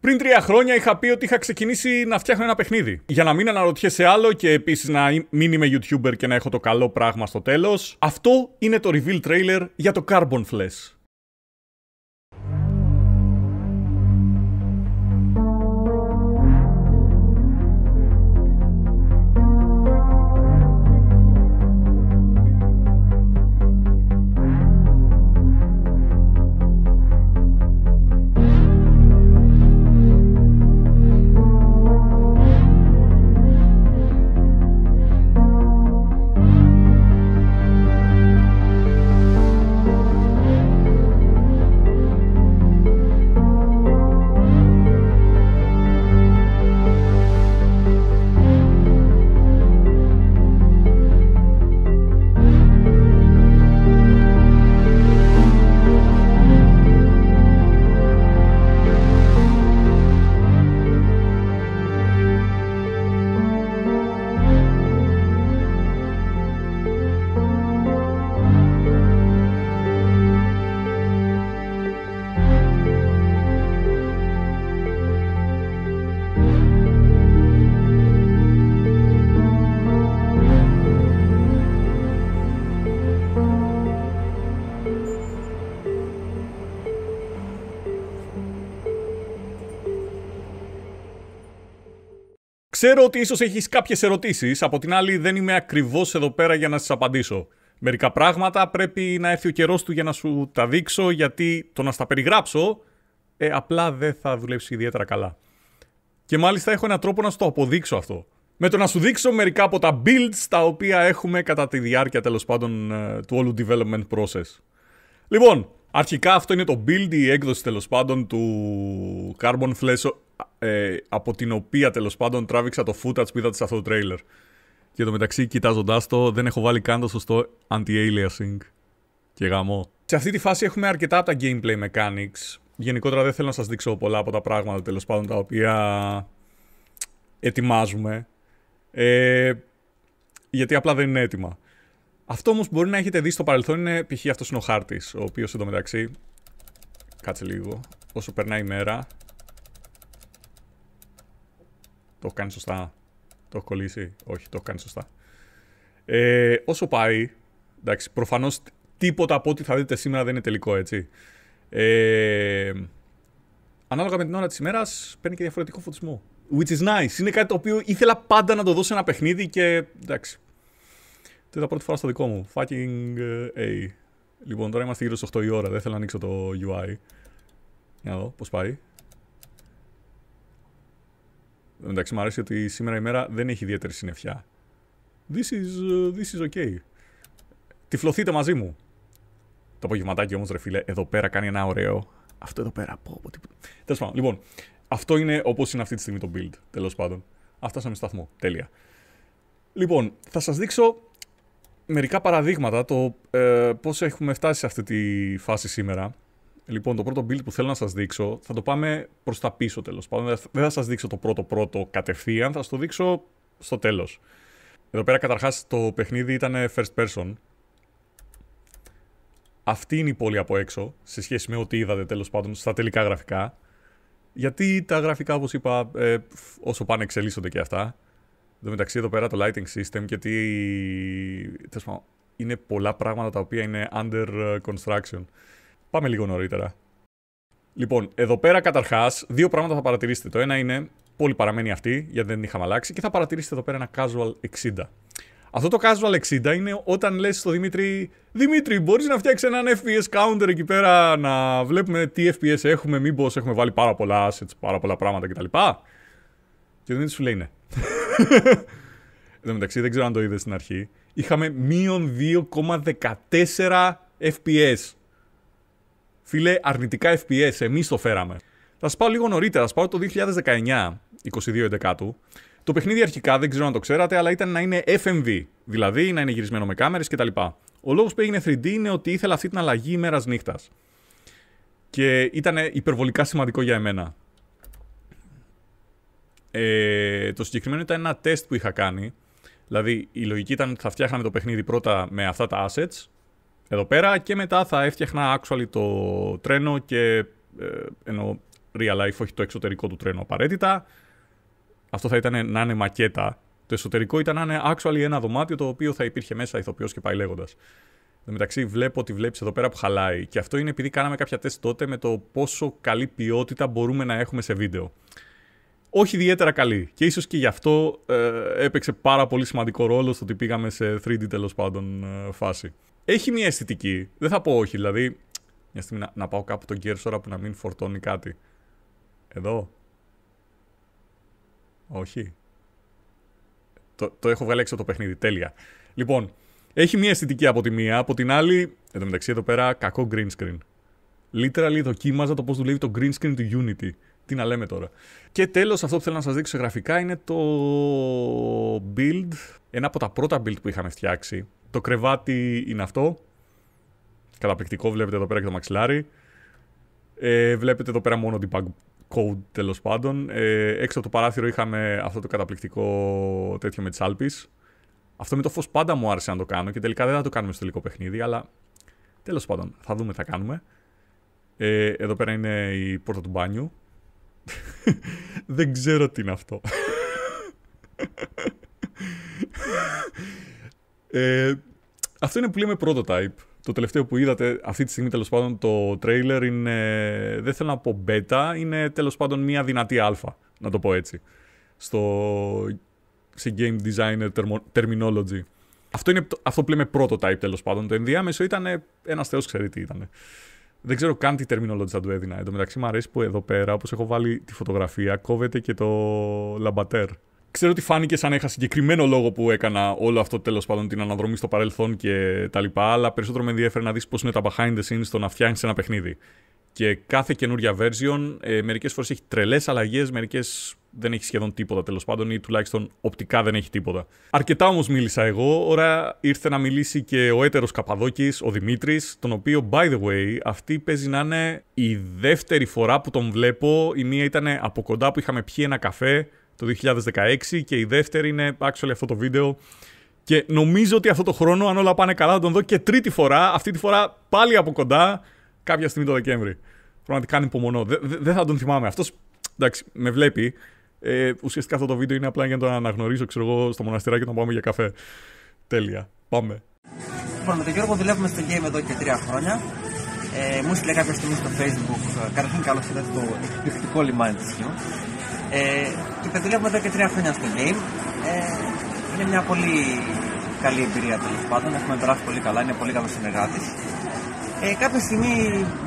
Πριν τρία χρόνια είχα πει ότι είχα ξεκινήσει να φτιάχνω ένα παιχνίδι. Για να μην αναρωτιέσαι άλλο και επίσης να μην είμαι YouTuber και να έχω το καλό πράγμα στο τέλος, αυτό είναι το reveal trailer για το Carbon Flesh. Ξέρω ότι ίσως έχεις κάποιες ερωτήσεις. Από την άλλη, δεν είμαι ακριβώς εδώ πέρα για να σας απαντήσω. Μερικά πράγματα πρέπει να έρθει ο καιρός του για να σου τα δείξω, γιατί το να στα περιγράψω ε, απλά δεν θα δουλέψει ιδιαίτερα καλά. Και μάλιστα έχω έναν τρόπο να σου το αποδείξω αυτό. Με το να σου δείξω μερικά από τα builds τα οποία έχουμε κατά τη διάρκεια τέλος πάντων ε, του όλου development process. Λοιπόν, αρχικά αυτό είναι το build, η έκδοση τέλος πάντων του Carbon Flesh ε, από την οποία τέλος πάντων τράβηξα το footage που είδατε σε αυτό το τρέιλερ. Και το μεταξύ, κοιτάζοντάς το, δεν έχω βάλει καν το σωστό anti-aliasing. Και γαμό. Σε αυτή τη φάση έχουμε αρκετά από τα gameplay mechanics. Γενικότερα δεν θέλω να σας δείξω πολλά από τα πράγματα τέλος πάντων τα οποία ετοιμάζουμε. Ε, γιατί απλά δεν είναι έτοιμα. Αυτό όμως μπορεί να έχετε δει στο παρελθόν είναι π.χ. αυτός είναι ο χάρτης, ο οποίος μεταξύ. Κάτσε λίγο. Όσο περνάει η μέρα, το έχω κάνει σωστά. Το έχω κολλήσει. Όχι, το έχω κάνει σωστά. Ε, όσο πάει, εντάξει, προφανώς τίποτα από ό,τι θα δείτε σήμερα δεν είναι τελικό, έτσι. Ε, ανάλογα με την ώρα της ημέρας, παίρνει και διαφορετικό φωτισμό. Which is nice. Είναι κάτι το οποίο ήθελα πάντα να το δώσω σε ένα παιχνίδι και εντάξει. Το είδα πρώτη φορά στο δικό μου. Fucking A. Ε, λοιπόν, τώρα είμαστε γύρω στις 8 η ώρα. Δεν θέλω να ανοίξω το UI. Για να δω πώς πάει. Εντάξει, μου αρέσει ότι σήμερα η μέρα δεν έχει ιδιαίτερη συννεφιά. This is, uh, this is okay. Τυφλωθείτε μαζί μου. Το απογευματάκι όμως, ρε φίλε, εδώ πέρα κάνει ένα ωραίο. Αυτό εδώ πέρα. Πω, πω, Τέλος πάντων, λοιπόν, αυτό είναι όπως είναι αυτή τη στιγμή το build. Τέλος πάντων. Φτάσαμε σταθμό. Τέλεια. Λοιπόν, θα σας δείξω μερικά παραδείγματα το ε, πώς έχουμε φτάσει σε αυτή τη φάση σήμερα. Λοιπόν, το πρώτο build που θέλω να σας δείξω θα το πάμε προς τα πίσω τέλος. Δεν θα σας δείξω το πρώτο πρώτο κατευθείαν, θα σας το δείξω στο τέλος. Εδώ πέρα καταρχάς το παιχνίδι ήταν first person. Αυτή είναι η πόλη από έξω, σε σχέση με ό,τι είδατε τέλος πάντων στα τελικά γραφικά. Γιατί τα γραφικά, όπως είπα, ε, όσο πάνε εξελίσσονται και αυτά. Εν τω μεταξύ εδώ πέρα το lighting system, γιατί είναι πολλά πράγματα τα οποία είναι under construction. Πάμε λίγο νωρίτερα. Λοιπόν, εδώ πέρα καταρχάς, δύο πράγματα θα παρατηρήσετε. Το ένα είναι, πολύ παραμένει αυτή, γιατί δεν την είχαμε αλλάξει, και θα παρατηρήσετε εδώ πέρα ένα casual 60. Αυτό το casual 60 είναι όταν λες στο Δημήτρη Δημήτρη μπορείς να φτιάξεις έναν FPS counter εκεί πέρα να βλέπουμε τι FPS έχουμε μήπως, έχουμε βάλει πάρα πολλά assets, πάρα πολλά πράγματα κτλ. Και ο Δημήτρης σου λέει ναι. Εν τω μεταξύ δεν ξέρω αν το είδες στην αρχή. Είχαμε μείον 2,14 FPS. Φίλε, αρνητικά FPS, εμείς το φέραμε. Θα σα πάω λίγο νωρίτερα, θα πάω το 2019, 22 εντεκάτου. Το παιχνίδι αρχικά δεν ξέρω αν το ξέρατε, αλλά ήταν να είναι FMV, δηλαδή να είναι γυρισμένο με κάμερες κτλ. Ο λόγος που έγινε 3D είναι ότι ήθελα αυτή την αλλαγή ημέρας νύχτας. Και ήταν υπερβολικά σημαντικό για εμένα. Ε, το συγκεκριμένο ήταν ένα τεστ που είχα κάνει. Δηλαδή η λογική ήταν ότι θα φτιάχναμε το παιχνίδι πρώτα με αυτά τα assets εδώ πέρα και μετά θα έφτιαχνα actually το τρένο και ε, ενώ real life όχι το εξωτερικό του τρένο απαραίτητα. Αυτό θα ήταν να είναι μακέτα. Το εσωτερικό ήταν να είναι actually ένα δωμάτιο το οποίο θα υπήρχε μέσα ηθοποιός και πάει λέγοντας. Εν τω μεταξύ, βλέπω ότι βλέπεις εδώ πέρα που χαλάει. Και αυτό είναι επειδή κάναμε κάποια τεστ τότε με το πόσο καλή ποιότητα μπορούμε να έχουμε σε βίντεο όχι ιδιαίτερα καλή. Και ίσως και γι' αυτό ε, έπαιξε πάρα πολύ σημαντικό ρόλο στο ότι πήγαμε σε 3D τέλος πάντων ε, φάση. Έχει μια αισθητική. Δεν θα πω όχι, δηλαδή. Μια στιγμή να, πάω κάπου τον Gears ώρα που να μην φορτώνει κάτι. Εδώ. Όχι. Το, το έχω βγάλει έξω το παιχνίδι. Τέλεια. Λοιπόν, έχει μια αισθητική από τη μία. Από την άλλη, εν μεταξύ εδώ πέρα, κακό green screen. Literally δοκίμαζα το πώς δουλεύει το green screen του Unity. Τι να λέμε τώρα. Και τέλος, αυτό που θέλω να σας δείξω γραφικά είναι το build. Ένα από τα πρώτα build που είχαμε φτιάξει. Το κρεβάτι είναι αυτό. Καταπληκτικό, βλέπετε εδώ πέρα και το μαξιλάρι. Ε, βλέπετε εδώ πέρα μόνο debug code τέλος πάντων. Ε, έξω από το παράθυρο είχαμε αυτό το καταπληκτικό τέτοιο με τις άλπε. Αυτό με το φως πάντα μου άρεσε να το κάνω και τελικά δεν θα το κάνουμε στο τελικό παιχνίδι, αλλά τέλος πάντων θα δούμε τι θα κάνουμε. Ε, εδώ πέρα είναι η πόρτα του μπάνιου. Δεν ξέρω τι είναι αυτό. ε, αυτό είναι που λέμε prototype. Το τελευταίο που είδατε αυτή τη στιγμή τέλος πάντων το trailer είναι, δεν θέλω να πω beta, είναι τέλος πάντων μια δυνατή αλφα, να το πω έτσι. Στο, σε game designer terminology. Αυτό, είναι, αυτό που λέμε prototype τέλος πάντων. Το ενδιάμεσο ήταν ένας θεός ξέρει τι ήταν. Δεν ξέρω καν τι τερμινολόγηση του έδινα. Εν τω μεταξύ, μου αρέσει που εδώ πέρα, όπως έχω βάλει τη φωτογραφία, κόβεται και το λαμπατέρ. Ξέρω ότι φάνηκε σαν είχα συγκεκριμένο λόγο που έκανα όλο αυτό τέλος πάντων την αναδρομή στο παρελθόν και τα λοιπά, αλλά περισσότερο με ενδιαφέρει να δεις πώς είναι τα behind the scenes στο να φτιάχνεις ένα παιχνίδι. Και κάθε καινούρια version ε, μερικές φορές έχει τρελές αλλαγές, μερικές δεν έχει σχεδόν τίποτα τέλος πάντων, ή τουλάχιστον οπτικά δεν έχει τίποτα. Αρκετά όμως μίλησα εγώ, ώρα ήρθε να μιλήσει και ο έτερος Καπαδόκης, ο Δημήτρης, τον οποίο, by the way, αυτή παίζει να είναι η δεύτερη φορά που τον βλέπω. Η μία ήταν από κοντά που είχαμε πιει ένα καφέ το 2016 και η δεύτερη είναι actually αυτό το βίντεο. Και νομίζω ότι αυτό το χρόνο, αν όλα πάνε καλά, θα τον δω και τρίτη φορά, αυτή τη φορά πάλι από κοντά, κάποια στιγμή το Δεκέμβρη. Πραγματικά ανυπομονώ. Δεν θα τον θυμάμαι. Αυτός εντάξει, με βλέπει. Ε, ουσιαστικά αυτό το βίντεο είναι απλά για να το αναγνωρίσω, ξέρω εγώ, στο μοναστηράκι να πάμε για καφέ. Τέλεια. Πάμε. Λοιπόν, με τον Γιώργο δουλεύουμε στο game εδώ και τρία χρόνια. Ε, μου στείλε κάποια στιγμή στο facebook, ε, καταρχήν καλώς ήρθατε το εκπληκτικό λιμάνι της Χιού. Ε, και δουλεύουμε εδώ και τρία χρόνια στο game. Ε, είναι μια πολύ καλή εμπειρία τέλος πάντων, έχουμε περάσει πολύ καλά, είναι πολύ καλός συνεργάτης. Ε, κάποια στιγμή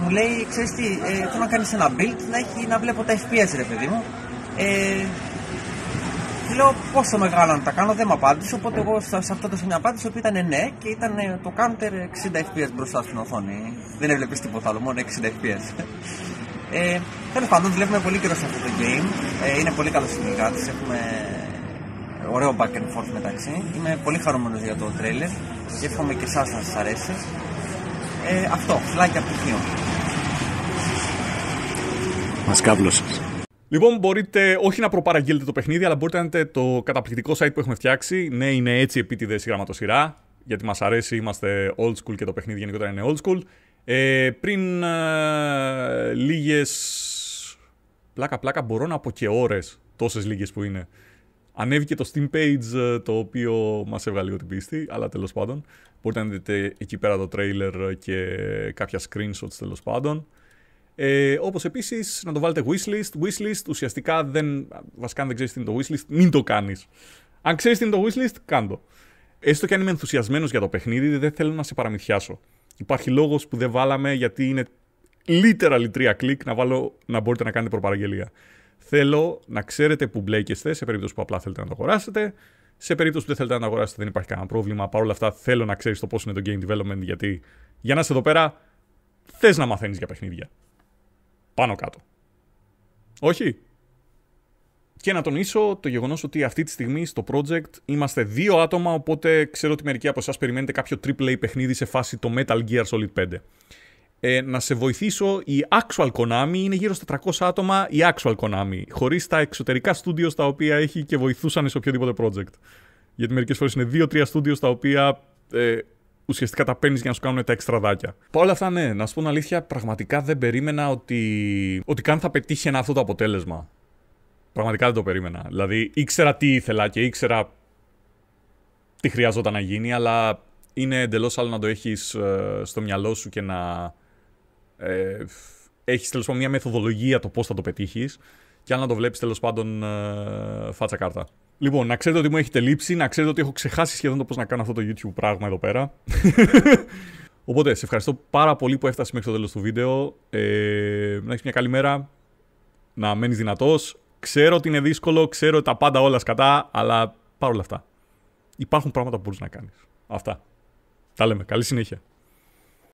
μου λέει, ξέρεις τι, ε, θέλω να κάνεις ένα build να, έχει, να βλέπω τα FPS ρε παιδί μου ε, λέω πόσο μεγάλο να τα κάνω, δεν μου απάντησε. Οπότε εγώ σε αυτό το σημείο απάντησα ότι ήταν ναι και ήταν το counter 60 FPS μπροστά στην οθόνη. Δεν έβλεπες τίποτα άλλο, μόνο 60 FPS. Ε, Τέλος πάντων, δουλεύουμε πολύ καιρό σε αυτό το game. Ε, είναι πολύ καλό συνεργάτης. Έχουμε ωραίο back and forth μεταξύ. Είμαι πολύ χαρούμενος για το τρέλερ και εύχομαι και εσάς να σας αρέσει. Ε, αυτό, φλάκι από το χείο. Μας κάβλωσες. Λοιπόν, μπορείτε όχι να προπαραγγείλετε το παιχνίδι, αλλά μπορείτε να δείτε το καταπληκτικό site που έχουμε φτιάξει. Ναι, είναι έτσι επίτηδες η γραμματοσυρά, γιατί μας αρέσει, είμαστε old school και το παιχνίδι γενικότερα είναι old school. Ε, πριν ε, λίγες. Πλάκα-πλάκα, μπορώ να πω και ώρες, τόσες λίγες που είναι. Ανέβηκε το Steam page ε, το οποίο μας έβγαλε λίγο την πίστη, αλλά τέλος πάντων. Μπορείτε να δείτε εκεί πέρα το trailer και κάποια screenshots τέλος πάντων. Ε, Όπως επίσης να το βάλετε wishlist. Wishlist ουσιαστικά δεν. Βασικά, δεν ξέρεις τι είναι το wishlist, μην το κάνεις. Αν ξέρεις τι είναι το wishlist, κάντο. Έστω και αν είμαι ενθουσιασμένος για το παιχνίδι, δεν θέλω να σε παραμυθιάσω. Υπάρχει λόγος που δεν βάλαμε γιατί είναι literally τρία κλικ να βάλω να μπορείτε να κάνετε προπαραγγελία. Θέλω να ξέρετε που μπλέκεστε σε περίπτωση που απλά θέλετε να το αγοράσετε. Σε περίπτωση που δεν θέλετε να το αγοράσετε, δεν υπάρχει κανένα πρόβλημα. Παρ' όλα αυτά, θέλω να ξέρεις το πώς είναι το game development γιατί για να είσαι εδώ πέρα, θες να μαθαίνεις για παιχνίδια. Πάνω κάτω. Όχι. Και να τονίσω το γεγονός ότι αυτή τη στιγμή στο project είμαστε δύο άτομα, οπότε ξέρω ότι μερικοί από εσάς περιμένετε κάποιο AAA παιχνίδι σε φάση το Metal Gear Solid 5. Ε, να σε βοηθήσω, η actual Konami είναι γύρω στα 300 άτομα, η actual Konami, χωρίς τα εξωτερικά στούντιο τα οποία έχει και βοηθούσαν σε οποιοδήποτε project. Γιατί μερικές φορές είναι δύο-τρία στούντιο τα οποία ε, ουσιαστικά τα παίρνεις για να σου κάνουν τα εξτραδάκια. Παρ' όλα αυτά, ναι, να σου πω την αλήθεια, πραγματικά δεν περίμενα ότι, ότι καν θα πετύχει ένα αυτό το αποτέλεσμα. Πραγματικά δεν το περίμενα. Δηλαδή, ήξερα τι ήθελα και ήξερα τι χρειαζόταν να γίνει, αλλά είναι εντελώς άλλο να το έχεις ε, στο μυαλό σου και να. Ε, έχεις τέλος πάντων μια μεθοδολογία το πώς θα το πετύχεις, και άλλο να το βλέπεις τέλος πάντων ε, φάτσα κάρτα. Λοιπόν, να ξέρετε ότι μου έχετε λείψει, να ξέρετε ότι έχω ξεχάσει σχεδόν το πώς να κάνω αυτό το YouTube πράγμα εδώ πέρα. Οπότε, σε ευχαριστώ πάρα πολύ που έφτασες μέχρι το τέλος του βίντεο. Ε, να έχεις μια καλή μέρα. Να μένεις δυνατός. Ξέρω ότι είναι δύσκολο, ξέρω τα πάντα όλα σκατά, αλλά παρόλα αυτά. Υπάρχουν πράγματα που μπορείς να κάνεις. Αυτά. Τα λέμε. Καλή συνέχεια.